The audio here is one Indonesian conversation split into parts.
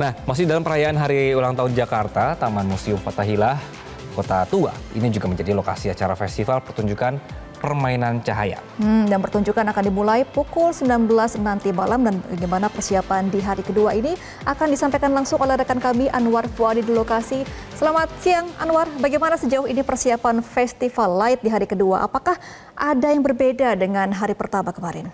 Nah, masih dalam perayaan Hari Ulang Tahun Jakarta, Taman Museum Fatahillah, Kota Tua, ini juga menjadi lokasi acara festival pertunjukan permainan cahaya. Hmm, dan pertunjukan akan dimulai pukul 19 nanti malam dan bagaimana persiapan di hari kedua ini akan disampaikan langsung oleh rekan kami Anwar Fuadi di lokasi. Selamat siang Anwar, bagaimana sejauh ini persiapan festival light di hari kedua? Apakah ada yang berbeda dengan hari pertama kemarin?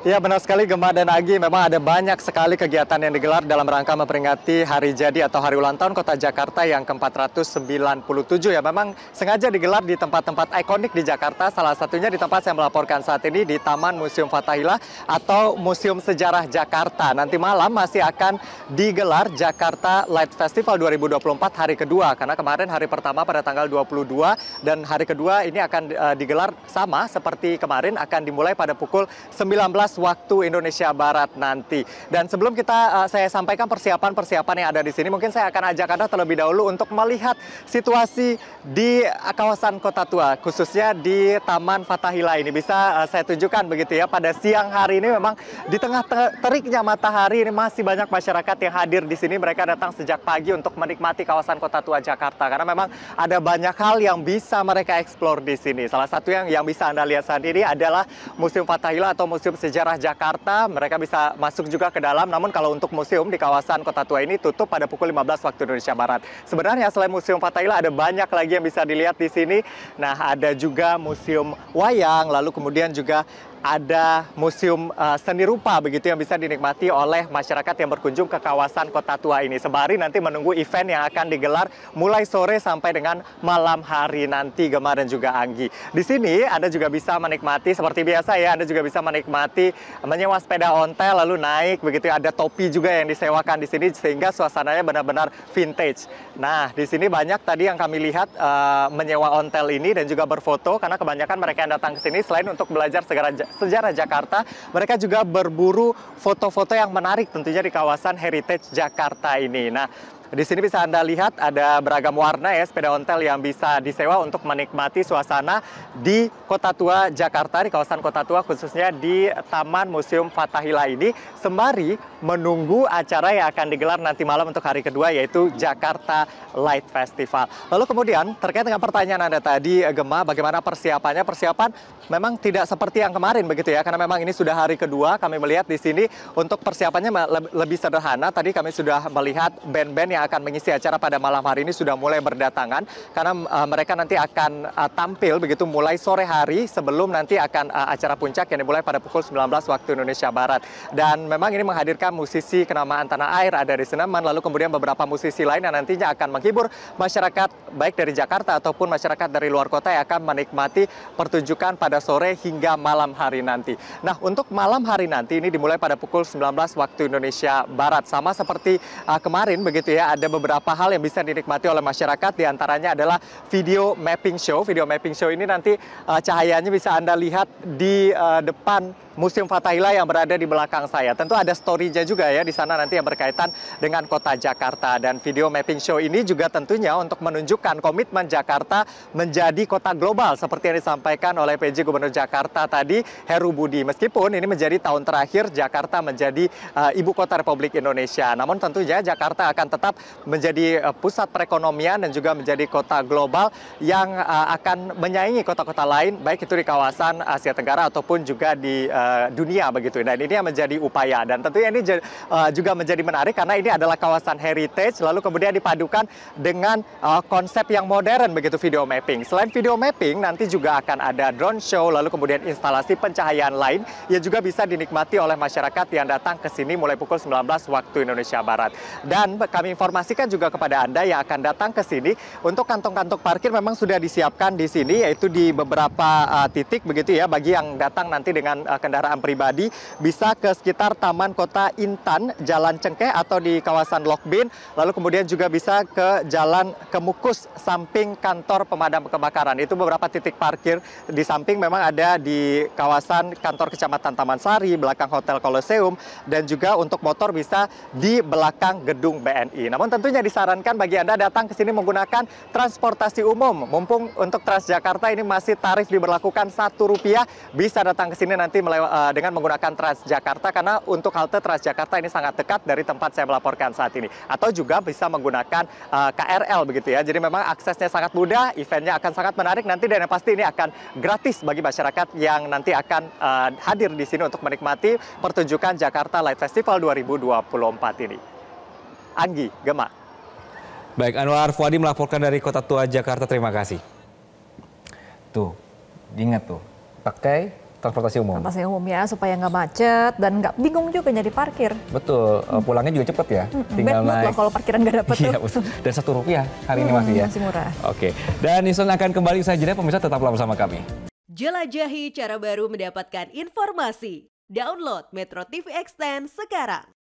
Ya benar sekali Gemma dan Agi, memang ada banyak sekali kegiatan yang digelar dalam rangka memperingati hari jadi atau hari ulang tahun Kota Jakarta yang ke-497 ya. Memang sengaja digelar di tempat-tempat ikonik di Jakarta, salah satunya di tempat saya melaporkan saat ini di Taman Museum Fatahillah atau Museum Sejarah Jakarta. Nanti malam masih akan digelar Jakarta Light Festival 2024 hari kedua, karena kemarin hari pertama pada tanggal 22 dan hari kedua ini akan eh, digelar sama seperti kemarin akan dimulai pada pukul 19 waktu Indonesia Barat nanti. Dan sebelum kita uh, saya sampaikan persiapan-persiapan yang ada di sini, mungkin saya akan ajak Anda terlebih dahulu untuk melihat situasi di kawasan Kota Tua, khususnya di Taman Fatahila ini. Bisa uh, saya tunjukkan begitu ya, pada siang hari ini memang di tengah teriknya matahari ini masih banyak masyarakat yang hadir di sini. Mereka datang sejak pagi untuk menikmati kawasan Kota Tua Jakarta, karena memang ada banyak hal yang bisa mereka eksplor di sini. Salah satu yang, yang bisa Anda lihat saat ini adalah Museum Fatahila atau Museum Sejarah sejarah Jakarta, mereka bisa masuk juga ke dalam. Namun kalau untuk museum di kawasan Kota Tua ini tutup pada pukul 15 waktu Indonesia Barat. Sebenarnya selain Museum Fatahila ada banyak lagi yang bisa dilihat di sini. Nah, ada juga Museum Wayang, lalu kemudian juga ada museum uh, seni rupa begitu yang bisa dinikmati oleh masyarakat yang berkunjung ke kawasan Kota Tua ini. Sembari nanti menunggu event yang akan digelar mulai sore sampai dengan malam hari nanti Gemar dan juga Anggi. Di sini Anda juga bisa menikmati seperti biasa ya, Anda juga bisa menikmati menyewa sepeda ontel lalu naik begitu ya. ada topi juga yang disewakan di sini sehingga suasananya benar-benar vintage. Nah, di sini banyak tadi yang kami lihat uh, menyewa ontel ini dan juga berfoto karena kebanyakan mereka yang datang ke sini selain untuk belajar segera sejarah Jakarta, mereka juga berburu foto-foto yang menarik tentunya di kawasan Heritage Jakarta ini. Nah, di sini bisa Anda lihat ada beragam warna ya sepeda ontel yang bisa disewa untuk menikmati suasana di Kota Tua Jakarta, di kawasan Kota Tua khususnya di Taman Museum Fatahila ini. sembari menunggu acara yang akan digelar nanti malam untuk hari kedua yaitu Jakarta Light Festival. Lalu kemudian terkait dengan pertanyaan Anda tadi Gema, bagaimana persiapannya? Persiapan memang tidak seperti yang kemarin begitu ya, karena memang ini sudah hari kedua. Kami melihat di sini untuk persiapannya lebih sederhana. Tadi kami sudah melihat band-band yang yang akan mengisi acara pada malam hari ini sudah mulai berdatangan karena eh, mereka nanti akan eh, tampil begitu mulai sore hari sebelum nanti akan eh, acara puncak yang dimulai pada pukul 19 waktu Indonesia Barat. Dan memang ini menghadirkan musisi kenamaan tanah air ada di Senaman lalu kemudian beberapa musisi lain yang nantinya akan menghibur masyarakat baik dari Jakarta ataupun masyarakat dari luar kota yang akan menikmati pertunjukan pada sore hingga malam hari nanti. Nah, untuk malam hari nanti ini dimulai pada pukul 19 waktu Indonesia Barat sama seperti kemarin begitu ya ada beberapa hal yang bisa dinikmati oleh masyarakat diantaranya adalah video mapping show video mapping show ini nanti eh, cahayanya bisa anda lihat di eh, depan Museum Fatahila yang berada di belakang saya. Tentu ada story-nya juga ya di sana nanti yang berkaitan dengan kota Jakarta. Dan video mapping show ini juga tentunya untuk menunjukkan komitmen Jakarta menjadi kota global seperti yang disampaikan oleh PJ Gubernur Jakarta tadi Heru Budi. Meskipun ini menjadi tahun terakhir Jakarta menjadi uh, ibu kota Republik Indonesia. Namun tentunya Jakarta akan tetap menjadi uh, pusat perekonomian dan juga menjadi kota global yang uh, akan menyaingi kota-kota lain baik itu di kawasan Asia Tenggara ataupun juga di uh, Eh, dunia begitu. Dan ini yang menjadi upaya dan tentunya ini eh, juga menjadi menarik karena ini adalah kawasan heritage lalu kemudian dipadukan dengan eh, konsep yang modern begitu video mapping. Selain video mapping nanti juga akan ada drone show lalu kemudian instalasi pencahayaan lain yang juga bisa dinikmati oleh masyarakat yang datang ke sini mulai pukul 19 waktu Indonesia Barat. Dan kami informasikan juga kepada Anda yang akan datang ke sini untuk kantong-kantong parkir memang sudah disiapkan di sini yaitu di beberapa titik begitu ya bagi yang datang nanti dengan kendaraan kendaraan pribadi bisa ke sekitar Taman Kota Intan, Jalan Cengkeh atau di kawasan Lokbin, Bin, lalu kemudian juga bisa ke Jalan Kemukus samping kantor pemadam kebakaran. Itu beberapa titik parkir di samping memang ada di kawasan kantor Kecamatan Taman Sari, belakang Hotel Koloseum dan juga untuk motor bisa di belakang gedung BNI. Namun tentunya disarankan bagi Anda datang ke sini menggunakan transportasi umum. Mumpung untuk Transjakarta ini masih tarif diberlakukan satu rupiah, bisa datang ke sini nanti melewati Eh, dengan menggunakan Transjakarta karena untuk halte Transjakarta ini sangat dekat dari tempat saya melaporkan saat ini. Atau juga bisa menggunakan uh, eh, KRL begitu ya. Jadi memang aksesnya sangat mudah, eventnya akan sangat menarik nanti dan yang pasti ini akan gratis bagi masyarakat yang nanti akan uh, hadir di sini untuk menikmati pertunjukan Jakarta Light Festival 2024 ini. Anggi, Gema. Baik, Anwar Fuadi melaporkan dari Kota Tua Jakarta. Terima kasih. Tuh, diingat tuh, pakai transportasi umum. Transportasi umum ya, supaya nggak macet dan nggak bingung juga nyari parkir. Betul, eh, hmm. pulangnya juga cepet ya. Hmm. Tinggal Bad naik. kalau parkiran nggak dapet iya, tuh. Dan satu rupiah hari hmm, ini mm, masih ya. Masih murah. Oke, dan Nison akan kembali usai jeda, pemirsa tetaplah bersama kami. Jelajahi cara baru mendapatkan informasi. Download Metro TV Extend sekarang.